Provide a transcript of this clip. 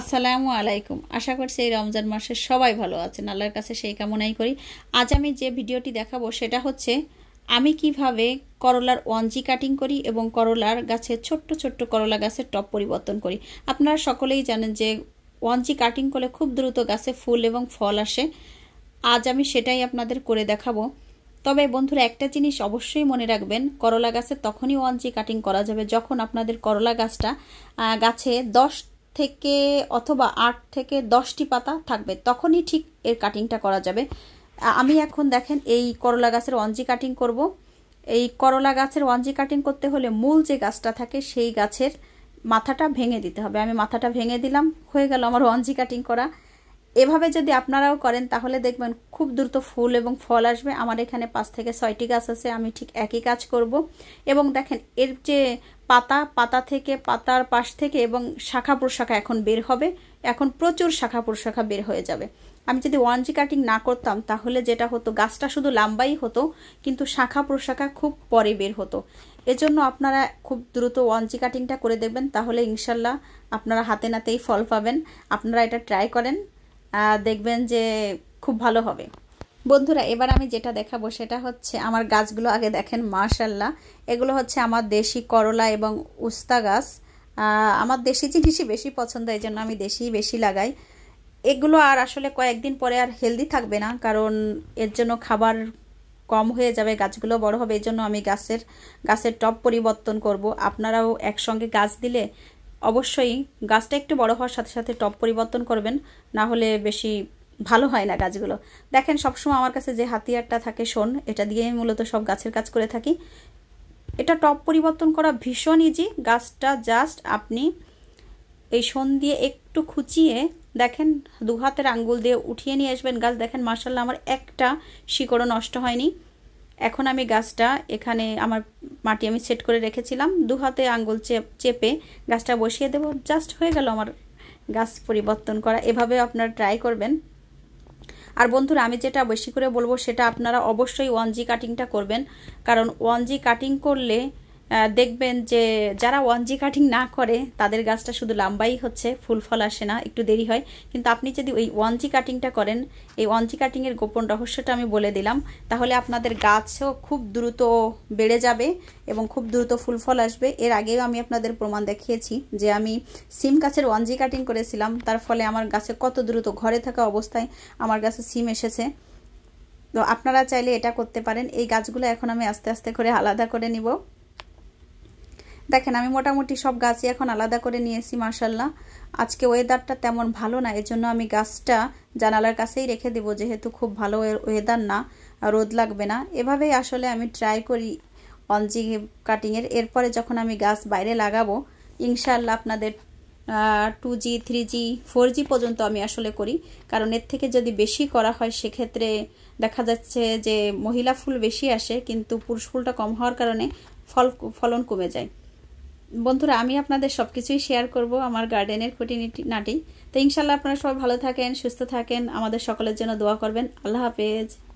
আসসালামু আলাইকুম আশা করছি এই রমজান মাসে সবাই ভালো আছেন আল্লাহর কাছে সেই কামনাই করি আজ আমি যে ভিডিওটি দেখাবো সেটা হচ্ছে আমি কিভাবে করলার ওয়ানজি কাটিং করি এবং করলার গাছে ছোট্ট ছোট্ট করলা গাছের টপ পরিবর্তন করি আপনারা সকলেই জানেন যে ওয়ানজি কাটিং করলে খুব দ্রুত গাছে ফুল এবং ফল আসে আজ আমি সেটাই আপনাদের করে দেখাবো তবে বন্ধুরা একটা জিনিস অবশ্যই মনে রাখবেন করলা গাছে তখনই ওয়ানজি কাটিং করা যাবে যখন আপনাদের করলা গাছটা গাছে দশ থেকে অথবা আট থেকে দশটি পাতা থাকবে তখনই ঠিক এর কাটিংটা করা যাবে আমি এখন দেখেন এই করলা গাছের ওয়ানজি কাটিং করব এই করলা গাছের ওয়ানজি কাটিং করতে হলে মূল যে গাছটা থাকে সেই গাছের মাথাটা ভেঙে দিতে হবে আমি মাথাটা ভেঙে দিলাম হয়ে গেল আমার ওয়ানজি কাটিং করা এভাবে যদি আপনারাও করেন তাহলে দেখবেন খুব দ্রুত ফুল এবং ফল আসবে আমার এখানে পাঁচ থেকে ছয়টি গাছ আছে আমি ঠিক একই কাজ করব এবং দেখেন এর যে পাতা পাতা থেকে পাতার পাশ থেকে এবং শাখা প্রশাখা এখন বের হবে এখন প্রচুর শাখা প্রশাখা বের হয়ে যাবে আমি যদি ওয়ানজি কাটিং না করতাম তাহলে যেটা হতো গাছটা শুধু লাম্বাই হতো কিন্তু শাখা প্রশাখা খুব পরে বের হতো এজন্য আপনারা খুব দ্রুত ওয়ানজি কাটিংটা করে দেবেন তাহলে ইনশাল্লাহ আপনারা হাতে নাতেই ফল পাবেন আপনারা এটা ট্রাই করেন দেখবেন যে খুব ভালো হবে বন্ধুরা এবার আমি যেটা দেখাবো সেটা হচ্ছে আমার গাছগুলো আগে দেখেন মার্শাল্লাহ এগুলো হচ্ছে আমার দেশি করলা এবং উস্তা গাছ আমার দেশি জিনিসই বেশি পছন্দ এই জন্য আমি দেশি বেশি লাগাই এগুলো আর আসলে কয়েকদিন পরে আর হেলদি থাকবে না কারণ এর জন্য খাবার কম হয়ে যাবে গাছগুলো বড় হবে এই জন্য আমি গাছের গাছের টপ পরিবর্তন করব আপনারাও একসঙ্গে গাছ দিলে অবশ্যই গাছটা একটু বড় হওয়ার সাথে সাথে টপ পরিবর্তন করবেন না হলে বেশি ভালো হয় না গাছগুলো দেখেন সবসময় আমার কাছে যে হাতিয়ারটা থাকে শোন এটা দিয়ে আমি মূলত সব গাছের কাজ করে থাকি এটা টপ পরিবর্তন করা ভীষণ ইজি গাছটা জাস্ট আপনি এই শোন দিয়ে একটু খুঁচিয়ে দেখেন দু হাতের আঙ্গুল দিয়ে উঠিয়ে নিয়ে আসবেন গাছ দেখেন মার্শাল্লাহ আমার একটা শিকড়ও নষ্ট হয়নি এখন আমি গাছটা এখানে আমার মাটি আমি সেট করে রেখেছিলাম দু হাতে আঙ্গুল চেপে গাছটা বসিয়ে দেব জাস্ট হয়ে গেল আমার গাছ পরিবর্তন করা এভাবে আপনারা ট্রাই করবেন আর বন্ধুরা আমি যেটা বেশি করে বলবো সেটা আপনারা অবশ্যই ওয়ান জি কাটিংটা করবেন কারণ ওয়ান জি কাটিং করলে দেখবেন যে যারা ওয়ানজি কাটিং না করে তাদের গাছটা শুধু লাম্বাই হচ্ছে ফুল ফল আসে না একটু দেরি হয় কিন্তু আপনি যদি ওই ওয়ানজি কাটিংটা করেন এই ওয়ানজি কাটিংয়ের গোপন রহস্যটা আমি বলে দিলাম তাহলে আপনাদের গাছও খুব দ্রুত বেড়ে যাবে এবং খুব দ্রুত ফুল ফল আসবে এর আগেও আমি আপনাদের প্রমাণ দেখিয়েছি যে আমি সিম গাছের ওয়ানজি কাটিং করেছিলাম তার ফলে আমার গাছে কত দ্রুত ঘরে থাকা অবস্থায় আমার গাছে সিম এসেছে তো আপনারা চাইলে এটা করতে পারেন এই গাছগুলো এখন আমি আস্তে আস্তে করে আলাদা করে নিব দেখেন আমি মোটামুটি সব গাছই এখন আলাদা করে নিয়েছি মার্শাল্লাহ আজকে ওয়েদারটা তেমন ভালো না এজন্য আমি গাছটা জানালার কাছেই রেখে দেব যেহেতু খুব ভালো ওয়েদার না রোদ লাগবে না এভাবেই আসলে আমি ট্রাই করি অঞ্জি কাটিংয়ের এরপরে যখন আমি গাছ বাইরে লাগাবো ইনশাল্লাহ আপনাদের two G three G four G পর্যন্ত আমি আসলে করি কারণ এর থেকে যদি বেশি করা হয় সেক্ষেত্রে দেখা যাচ্ছে যে মহিলা ফুল বেশি আসে কিন্তু পুরুষ ফুলটা কম হওয়ার কারণে ফল ফলন কমে যায় বন্ধুরা আমি আপনাদের সব কিছুই শেয়ার করব আমার গার্ডেনের খুঁটিনিটি নাটি তো ইনশাল্লাহ আপনারা সবাই ভালো থাকেন সুস্থ থাকেন আমাদের সকলের জন্য দোয়া করবেন আল্লাহ হাফেজ